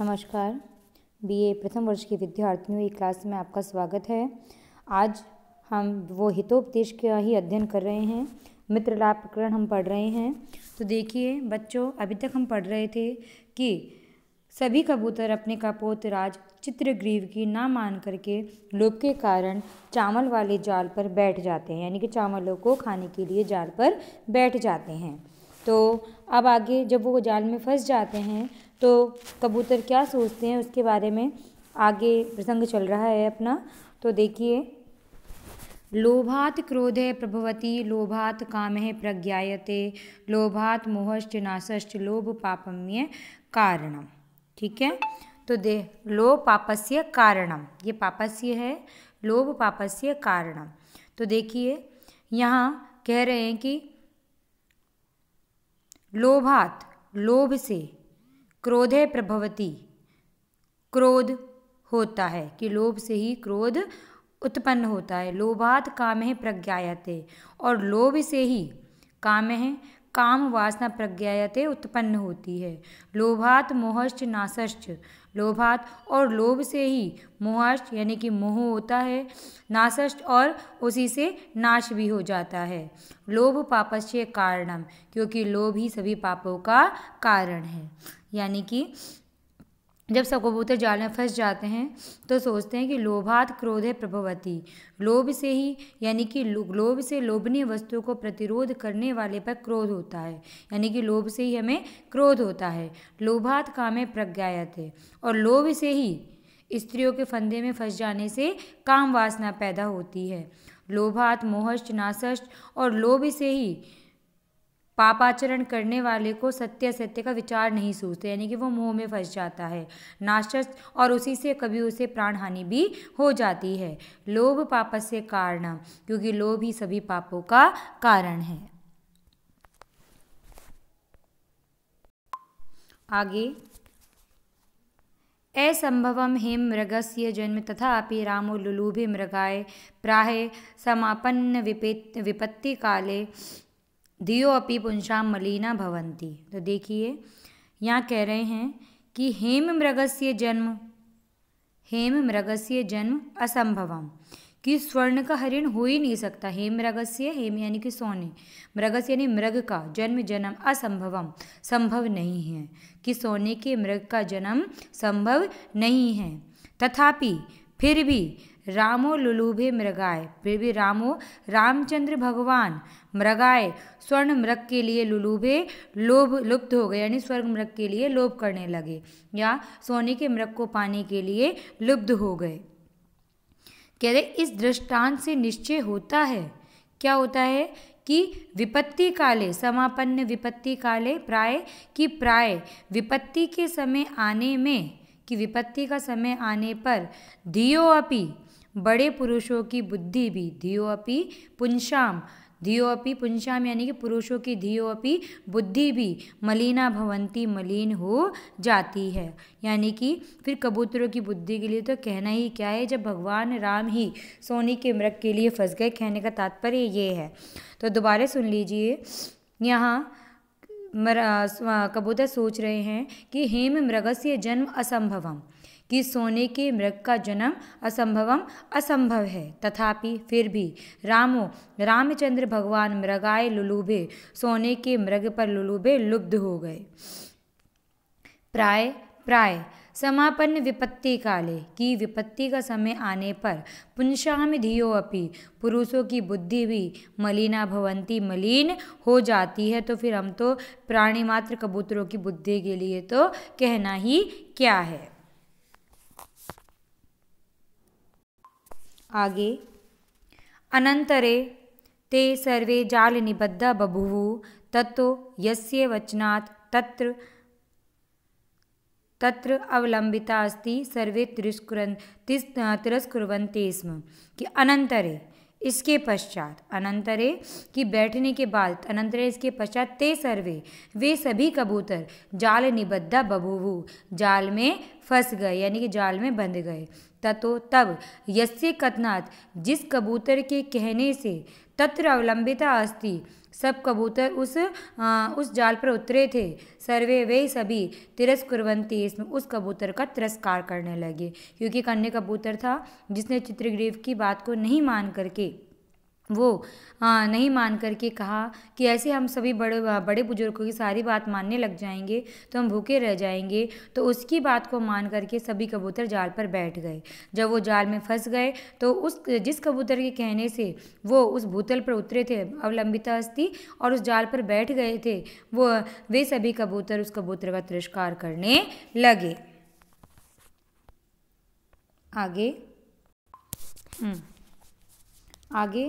नमस्कार बीए प्रथम वर्ष के विद्यार्थियों की क्लास में आपका स्वागत है आज हम वो हितोपदेश का ही अध्ययन कर रहे हैं मित्र लाभ प्रकरण हम पढ़ रहे हैं तो देखिए बच्चों अभी तक हम पढ़ रहे थे कि सभी कबूतर अपने कापोत राज चित्रग्रीव की ना मान करके लोभ के कारण चावल वाले जाल पर बैठ जाते हैं यानी कि चावलों को खाने के लिए जाल पर बैठ जाते हैं तो अब आगे जब वो जाल में फंस जाते हैं तो कबूतर क्या सोचते हैं उसके बारे में आगे प्रसंग चल रहा है अपना तो देखिए लोभात क्रोध है प्रभवती लोभात काम है प्रज्ञाते लोभात मोहश्च नाश्च लोभ पापम्य कारणम ठीक है तो दे लोभ पापस्य कारणम ये पापस्य है लोभ पापस्य कारणम तो देखिए यहाँ कह रहे हैं कि लोभात लोभ से क्रोधे प्रभवती क्रोध होता है कि लोभ से ही क्रोध उत्पन्न होता है लोभात काम है प्रज्ञायते और लोभ से ही काम है काम वासना प्रज्ञायते उत्पन्न होती है लोभात मोहश्च नाशश्च लोभात और लोभ से ही मोहाष्ट यानी कि मोह होता है नाशष्ट और उसी से नाश भी हो जाता है लोभ पापस्य कारणम क्योंकि लोभ ही सभी पापों का कारण है यानी कि जब सब कबूतर जाल में फंस जाते हैं तो सोचते हैं कि लोभात क्रोध है प्रभवती लोभ से ही यानी कि लोभ से लोभनीय वस्तुओं को प्रतिरोध करने वाले पर क्रोध होता है यानी कि लोभ से ही हमें क्रोध होता है लोभात कामे प्रज्ञायत है और लोभ से ही स्त्रियों के फंदे में फंस जाने से काम वासना पैदा होती है लोभात मोहष्ट नासष्ट और लोभ से ही पापाचरण करने वाले को सत्य सत्य का विचार नहीं सूझते यानी कि वो मोह में फंस जाता है नाशस और उसी से कभी उसे प्राण हानि भी हो जाती है लोभ पापस से कारण क्योंकि लोभ ही सभी पापों का कारण है आगे असंभवम हेम मृगस्य जन्म तथा अपि रामो लुलुभे मृगाय प्राहे समापन्न विपत्ति काले दियो अपि पुंसाम मलिना भवंती तो देखिए यहाँ कह रहे हैं कि हेम मृगस्य जन्म हेम मृगस्य जन्म असंभवम कि स्वर्ण का हरिण हो ही नहीं सकता हेम मृगस्य हेम यानी कि सोने से यानी मृग का जन्म जन्म असंभवम संभव नहीं है कि सोने के मृग का जन्म संभव नहीं है तथापि फिर भी रामो लुलुभे मृगाय फिर भी रामो रामचंद्र भगवान मृगाय स्वर्ण मृग के लिए लुलुभे लोभ लुप्त हो गए यानी स्वर्ग मृग के लिए लोभ करने लगे या सोने के मृग को पाने के लिए लुब्ध हो गए रहे इस दृष्टांत से निश्चय होता है क्या होता है कि विपत्ति काले समापन्न विपत्ति काले प्राय कि प्राय विपत्ति के समय आने में कि विपत्ति का समय आने पर धियो अपी बड़े पुरुषों की बुद्धि भी धियो अपी पुंशाम धियो अपी पुंशाम यानी कि पुरुषों की धियो अपी बुद्धि भी मलिना भवंती मलिन हो जाती है यानी कि फिर कबूतरों की बुद्धि के लिए तो कहना ही क्या है जब भगवान राम ही सोने के मृग के लिए फंस गए कहने का तात्पर्य ये है तो दोबारा सुन लीजिए यहाँ मरा कबूतर सोच रहे हैं कि हेम मृगस्य जन्म असंभवम कि सोने के मृग का जन्म असंभवम असंभव है तथापि फिर भी रामो रामचंद्र भगवान मृगाए लुलुभे सोने के मृग पर लुलुभे लुब्ध हो गए प्राय प्राय समापन विपत्ति काले की विपत्ति का समय आने पर पुंशाम धियो अपि पुरुषों की बुद्धि भी मलिना भवंती मलिन हो जाती है तो फिर हम तो प्राणी मात्र कबूतरों की बुद्धि के लिए तो कहना ही क्या है आगे अनन्तरे ते सर्वे जालनिबद्धा बभूवुः ततो यस्य वचनात् तत्र तत्र अवलम्बिता अस्ति सर्वे तिरस्कुरन् तिस् स्म कि अनन्तरे इसके पश्चात अनंतरे की बैठने के बाद अनंतरे इसके पश्चात ते सर्वे वे सभी कबूतर जाल निबद्धा बबूबू जाल में फंस गए यानी कि जाल में बंध गए ततो तब यस्य कथनात् जिस कबूतर के कहने से तत्र अवलंबिता अस्ति सब कबूतर उस आ, उस जाल पर उतरे थे सर्वे वे सभी तिरस्कुरवंती इसमें उस कबूतर का तिरस्कार करने लगे क्योंकि कन्या कबूतर था जिसने चित्रग्रीव की बात को नहीं मान करके वो आ, हाँ, नहीं मान करके कहा कि ऐसे हम सभी बड़े बड़े बुजुर्गों की सारी बात मानने लग जाएंगे तो हम भूखे रह जाएंगे तो उसकी बात को मान करके सभी कबूतर जाल पर बैठ गए जब वो जाल में फंस गए तो उस जिस कबूतर के कहने से वो उस भूतल पर उतरे थे अवलंबिता अस्थि और उस जाल पर बैठ गए थे वो वे सभी कबूतर उस कबूतर का तिरस्कार करने लगे आगे हम्म। आगे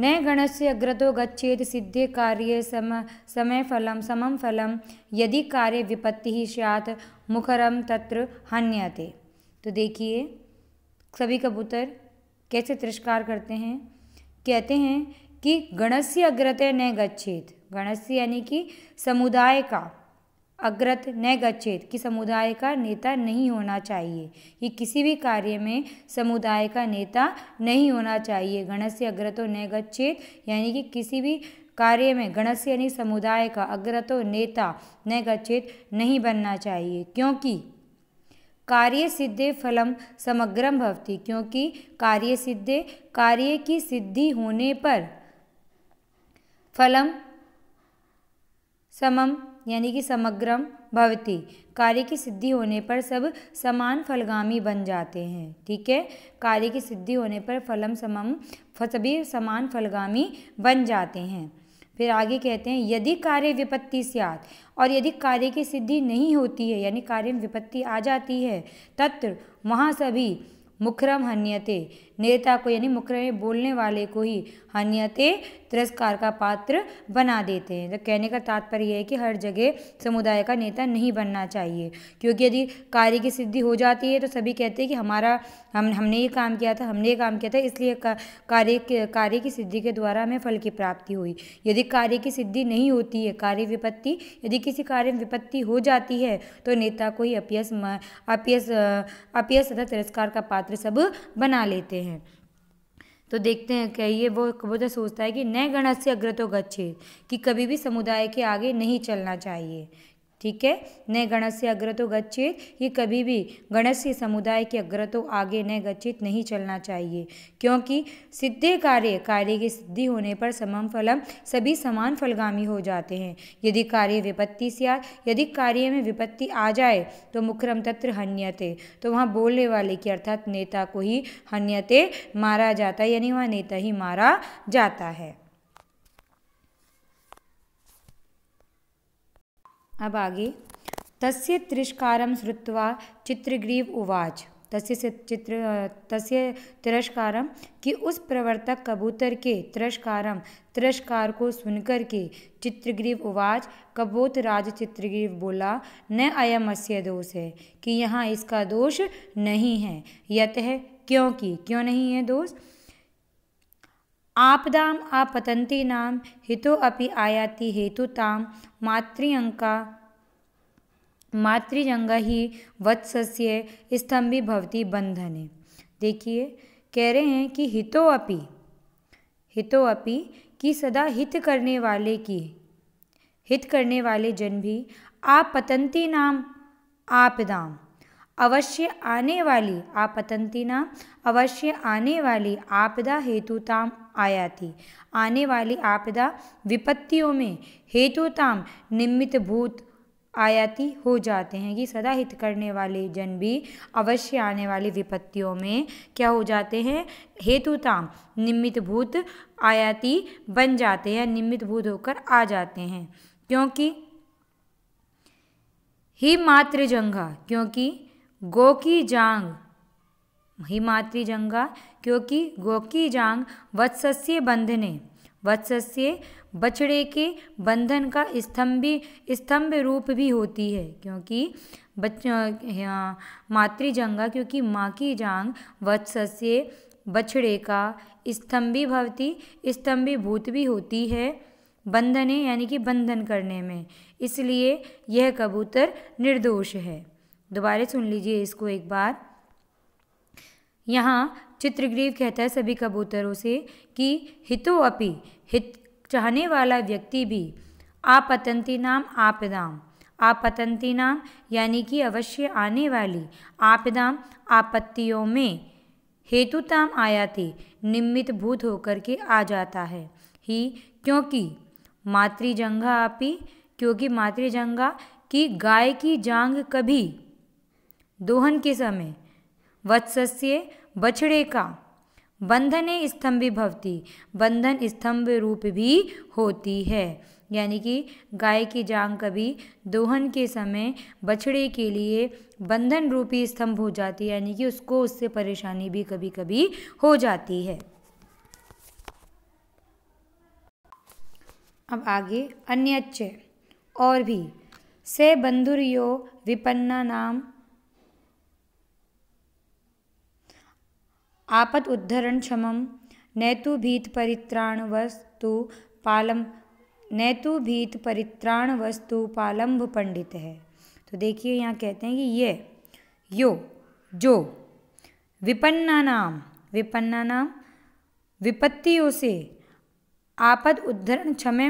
न गण से अग्रत गच्छेद सिद्धे कार्ये सम फलम समम फलम यदि कार्य विपत्ति सियात मुखरम तत्र हन्यते तो देखिए सभी कबूतर कैसे तिरस्कार करते हैं कहते हैं कि गणस्य अग्रत न गच्छेद गणस्य यानी कि समुदाय का अग्रत न गच्छेत कि समुदाय का नेता नहीं होना चाहिए ये किसी भी कार्य में समुदाय का नेता नहीं होना चाहिए गणस्य अग्रतो न गच्छेत यानी कि किसी भी कार्य में गणस्य यानी समुदाय का अग्रतो नेता न गच्छेत नहीं बनना चाहिए क्योंकि कार्य सिद्धे फलम समग्रम भवती क्योंकि कार्य सिद्धे कार्य की सिद्धि होने पर फलम समम यानी कि समग्रम भवती कार्य की सिद्धि होने पर सब समान फलगामी बन जाते हैं ठीक है कार्य की सिद्धि होने पर फलम समम सभी समान फलगामी बन जाते हैं फिर आगे कहते हैं यदि कार्य विपत्ति स्यात और यदि कार्य की सिद्धि नहीं होती है यानी कार्य में विपत्ति आ जाती है तत्र वहाँ सभी मुखरम हन्यते नेता को यानी मुखरम बोलने वाले को ही हन्यते तिरस्कार का पात्र बना देते हैं तो कहने का तात्पर्य है कि हर जगह समुदाय का नेता नहीं बनना चाहिए क्योंकि यदि कार्य की सिद्धि हो जाती है तो सभी कहते हैं कि हमारा हम हमने ये काम किया था हमने ये काम किया था इसलिए का, कार्य कार्य की सिद्धि के द्वारा हमें फल की प्राप्ति हुई यदि कार्य की सिद्धि नहीं होती है कार्य विपत्ति यदि किसी कार्य में विपत्ति हो जाती है तो नेता को ही अपयस अपयस अपयस तथा तिरस्कार का पात्र सब बना लेते हैं तो देखते हैं कहिए वो कबूतर सोचता है कि नए गणत से अग्रतो गच्छे कि कभी भी समुदाय के आगे नहीं चलना चाहिए ठीक है न गणस्य अग्रतो गच्छित ये कभी भी गणस्य समुदाय के अग्रतो आगे न गच्छित नहीं चलना चाहिए क्योंकि सिद्धे कार्य कार्य की सिद्धि होने पर समम फलम सभी समान फलगामी हो जाते हैं यदि कार्य विपत्ति से आ यदि कार्य में विपत्ति आ जाए तो मुखरम तत्र हन्यते तो वहाँ बोलने वाले की अर्थात नेता को ही हन्यते मारा जाता है यानी वहाँ नेता ही मारा जाता है अब आगे तस्य तिरस्कार श्रुवा चित्रग्रीव उवाच तस्य से चित्र तस्य तिरस्कार कि उस प्रवर्तक कबूतर के तिरस्कार तिरस्कार को सुनकर के चित्रग्रीव उवाच कबूत राज चित्रग्रीव बोला न अयम अस्य दोष है कि यहाँ इसका दोष नहीं है यत है क्योंकि क्यों नहीं है दोष नाम हितो अपि आयाति हेतुताम मातृअंका मातृजंग ही वत्स्य स्तंभी भवती बंधने देखिए कह रहे हैं कि हितो अपि हितो अपि की सदा हित करने वाले की हित करने वाले जन भी आपतंती नाम आपदाम अवश्य आने वाली आपतंती नाम अवश्य आने वाली आपदा हेतुताम आया थी आने वाली आपदा विपत्तियों में हेतुताम निमित्त भूत आयाती हो जाते हैं कि सदा हित करने वाले जन भी अवश्य आने वाली विपत्तियों में क्या हो जाते हैं हेतुताम निमित्त भूत आयाती बन जाते हैं निमित्त भूत होकर आ जाते हैं क्योंकि ही मात्र जंगा क्योंकि गो की जांग ही मातृजंगा क्योंकि गोकी जांग वत्सस्य बंधने वत्सस्य बछड़े के बंधन का स्तंभी स्तंभ रूप भी होती है क्योंकि हाँ, मातृजंगा क्योंकि माँ की जांग वत्सस्य बछड़े का स्तंभी भवती भूत भी होती है बंधने यानी कि बंधन करने में इसलिए यह कबूतर निर्दोष है दोबारा सुन लीजिए इसको एक बार यहाँ चित्रग्रीव कहता है सभी कबूतरों से कि हितो अपि हित चाहने वाला व्यक्ति भी आपतंती नाम आपदाम आपतंती नाम यानी कि अवश्य आने वाली आपदाम आपत्तियों में हेतुताम आयाति निमित भूत होकर के आ जाता है ही क्योंकि मातृजंगा आपी क्योंकि मातृजंगा की गाय की जांग कभी दोहन के समय वत्सस्य बछड़े का बंधने स्तंभी भवती बंधन स्तंभ रूप भी होती है यानी कि गाय की जांग कभी दोहन के समय बछड़े के लिए बंधन रूपी स्तंभ हो जाती है यानी कि उसको उससे परेशानी भी कभी कभी हो जाती है अब आगे अन्य और भी से बंधुर यो विपन्ना नाम आपत उद्धरण क्षम नैतु भीत परित्राण वस्तु पालम नैतु भीत परित्राण वस्तु पालम्भ पंडित है तो देखिए यहाँ कहते हैं कि ये यो जो विपन्ना नाम विपन्ना नाम विपत्तियों से आपद उद्धरण क्षम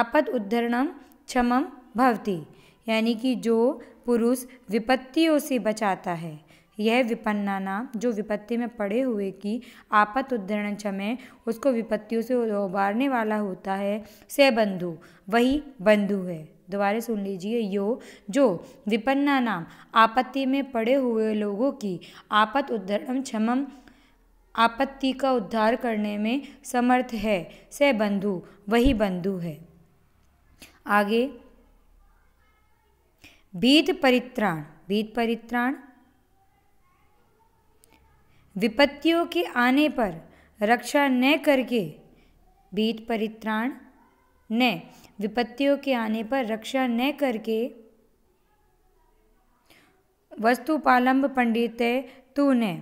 आपद उद्धरणम क्षम भवती यानी कि जो पुरुष विपत्तियों से बचाता है यह विपन्नाना जो विपत्ति में पड़े हुए की आपत उद्धरण समय उसको विपत्तियों से उबारने वाला होता है से बंधु वही बंधु है दोबारा सुन लीजिए यो जो विपन्ना नाम आपत्ति में पड़े हुए लोगों की आपत उद्धरण क्षमम आपत्ति का उद्धार करने में समर्थ है से बंधु वही बंधु है आगे भीत परित्राण भीत परित्राण विपत्तियों के आने पर रक्षा न करके बीत परित्राण न विपत्तियों के आने पर रक्षा न करके वस्तुपालंब पंडित है तू ने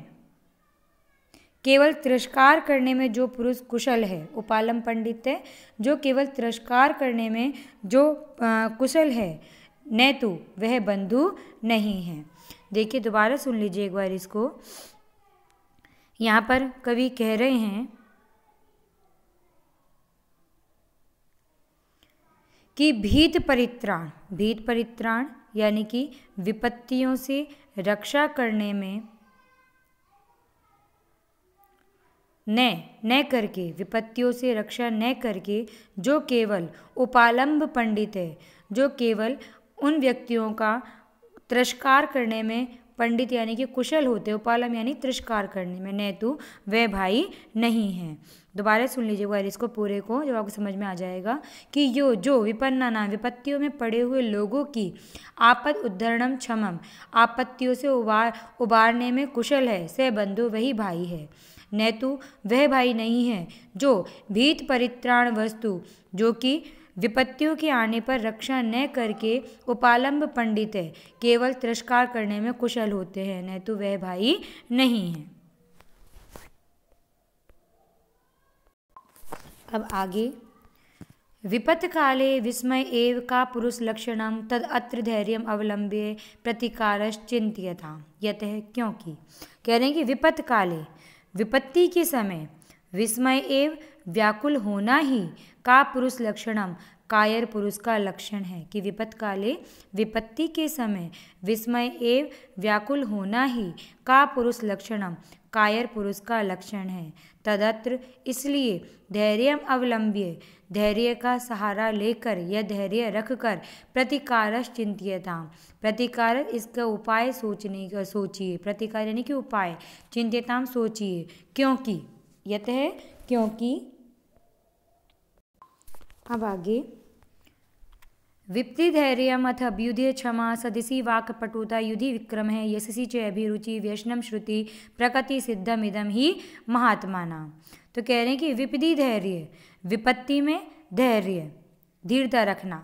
केवल तिरस्कार करने में जो पुरुष कुशल है उपालम पंडित है जो केवल तिरस्कार करने में जो आ, कुशल है न तू वह बंधु नहीं है देखिए दोबारा सुन लीजिए एक बार इसको यहाँ पर कवि कह रहे हैं कि भीत परित्राण भीत परित्राण यानी कि विपत्तियों से रक्षा करने में न न करके विपत्तियों से रक्षा न करके जो केवल उपालंब पंडित है जो केवल उन व्यक्तियों का तिरस्कार करने में पंडित यानी कि कुशल होते हो पालम यानी तिरस्कार करने में नहीं तू तो वह भाई नहीं है दोबारा सुन लीजिएगा इसको पूरे को जब आपको समझ में आ जाएगा कि यो जो विपन्ना नाम विपत्तियों में पड़े हुए लोगों की आपद उद्धरणम क्षमम आपत्तियों से उबार उबारने में कुशल है सह बंधु वही भाई है नैतु तो वह भाई नहीं है जो भीत परित्राण वस्तु जो कि विपत्तियों के आने पर रक्षा न करके उपालंब पंडित है केवल तिरस्कार करने में कुशल होते हैं न तो वह भाई नहीं है अब आगे विपत काले विस्मय एव का पुरुष लक्षणम तद अत्र धैर्य अवलंब्य प्रतिकारश्चिंत्यता यत है क्योंकि कह रहे हैं कि विपत काले विपत्ति के समय विस्मय एव व्याकुल होना ही का पुरुष लक्षणम कायर पुरुष का लक्षण है कि विपत काले विपत्ति के समय विस्मय एव व्याकुल होना ही का पुरुष लक्षणम कायर पुरुष का लक्षण है तदत्र इसलिए धैर्य अवलंब्य धैर्य का सहारा लेकर या धैर्य रखकर प्रतिकारश चिंतता प्रतिकार इसका उपाय सोचने का सोचिए प्रतिकार यानी कि उपाय चिंतताम सोचिए क्योंकि यत है क्योंकि अब आगे विप्ति धैर्य अथ अभ्युदय क्षमा सदसी वाक्पटुता युधि विक्रम है यशसी च अभिरुचि व्यसनम श्रुति प्रकृति सिद्धम इदम ही महात्मा नाम तो कह रहे हैं कि विपदी धैर्य विपत्ति में धैर्य धीरता रखना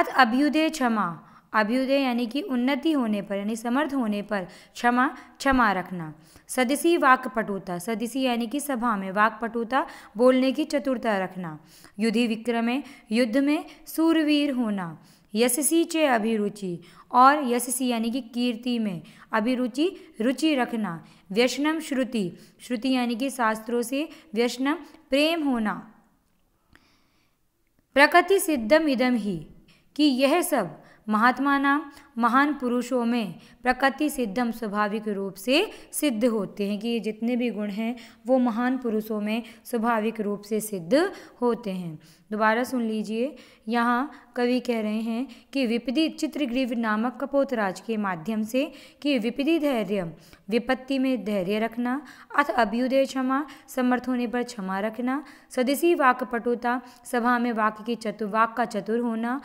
अथ अभ्युदय क्षमा अभ्युदय यानी कि उन्नति होने पर यानी समर्थ होने पर क्षमा क्षमा रखना सदसी वाक्पटुता सदसी यानी कि सभा में वाक्पटुता बोलने की चतुरता रखना युधि विक्रमे युद्ध में सूरवीर होना यशसी चे अभिरुचि और यशसी यानी कि कीर्ति में अभिरुचि रुचि रखना व्यसनम श्रुति श्रुति यानी कि शास्त्रों से व्यसनम प्रेम होना प्रकृति सिद्धम इदम ही कि यह सब महात्मा नाम महान पुरुषों में प्रकृति सिद्धम स्वाभाविक रूप से सिद्ध होते हैं कि ये जितने भी गुण हैं वो महान पुरुषों में स्वाभाविक रूप से सिद्ध होते हैं दोबारा सुन लीजिए यहाँ कवि कह रहे हैं कि विपदी चित्रग्रीव नामक कपोतराज के माध्यम से कि विपदी धैर्य विपत्ति में धैर्य रखना अथ अभ्युदय क्षमा समर्थ होने पर क्षमा रखना सदसी वाक्यपटुता सभा में वाक्य की चतुर वाक का चतुर होना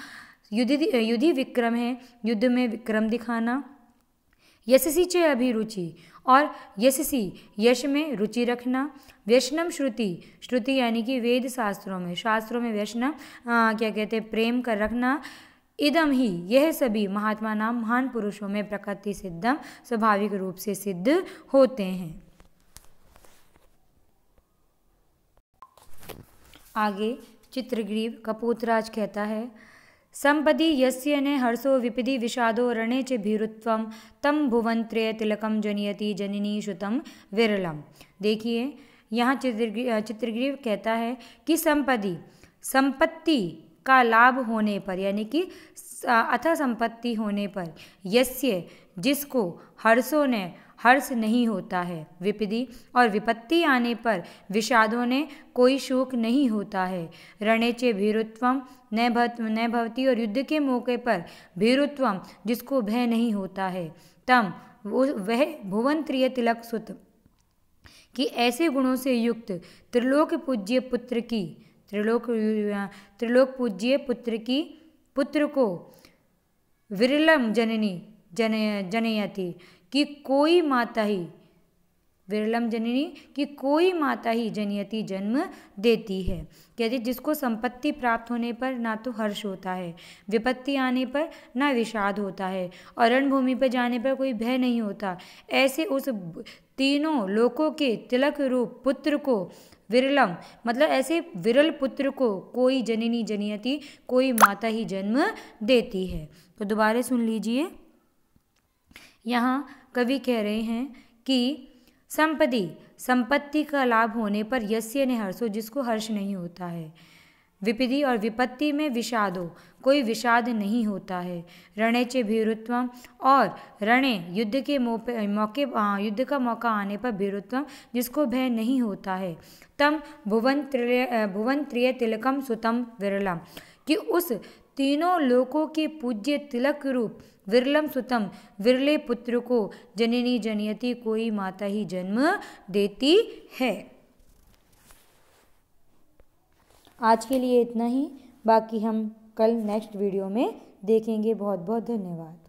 युधि युधि विक्रम है युद्ध में विक्रम दिखाना यशसी च अभिरुचि और यशसी यश में रुचि रखना व्यसनम श्रुति श्रुति यानी कि वेद शास्त्रों में शास्त्रों में व्यसनम क्या कहते हैं प्रेम कर रखना इदम ही यह सभी महात्मा नाम महान पुरुषों में प्रकृति सिद्धम स्वाभाविक रूप से सिद्ध होते हैं आगे चित्रग्रीव कपूतराज कहता है संपदी यस्य ने हर्षो विपदी विषादो रणे च भीरुत्व तम भुवंत्रे तिलकम जनयति जननी श्रुतम विरलम देखिए यहाँ चित्रग्री चित्रग्रीव कहता है कि संपदि संपत्ति का लाभ होने पर यानी कि अथा संपत्ति होने पर यस्य जिसको हर्षो ने हर्ष नहीं होता है विपदी और विपत्ति आने पर विषादों ने कोई शोक नहीं होता है रणेचे भीरुत्वम न भवती और युद्ध के मौके पर भीरुत्वम जिसको भय नहीं होता है तम वो वह भुवन त्रिय तिलक सुत कि ऐसे गुणों से युक्त त्रिलोक पूज्य पुत्र की त्रिलोक त्रिलोक पूज्य पुत्र की पुत्र को विरलम जननी जन जनयती कि कोई माता ही विरलम जननी कि कोई माता ही जनयति जन्म देती है कहते जिसको संपत्ति प्राप्त होने पर ना तो हर्ष होता है विपत्ति आने पर ना विषाद होता है अरण भूमि पर जाने पर कोई भय नहीं होता ऐसे उस तीनों लोकों के तिलक रूप पुत्र को विरलम मतलब ऐसे विरल पुत्र को कोई जननी जनयति कोई माता ही जन्म देती है तो दोबारा सुन लीजिए यहाँ कवि कह रहे हैं कि संपत्ति संपत्ति का लाभ होने पर यस्य ने हर्षो जिसको हर्ष नहीं होता है विपदि और विपत्ति में विषादो कोई विषाद नहीं होता है रणे च भीरुत्व और रणे युद्ध के मौके युद्ध का मौका आने पर भीरुत्व जिसको भय नहीं होता है तम भुवन त्रिय भुवन त्रिय तिलकम सुतम विरलम कि उस तीनों लोकों के पूज्य तिलक रूप विरलम सुतम विरले पुत्र को जननी जनयती कोई माता ही जन्म देती है आज के लिए इतना ही बाकी हम कल नेक्स्ट वीडियो में देखेंगे बहुत बहुत धन्यवाद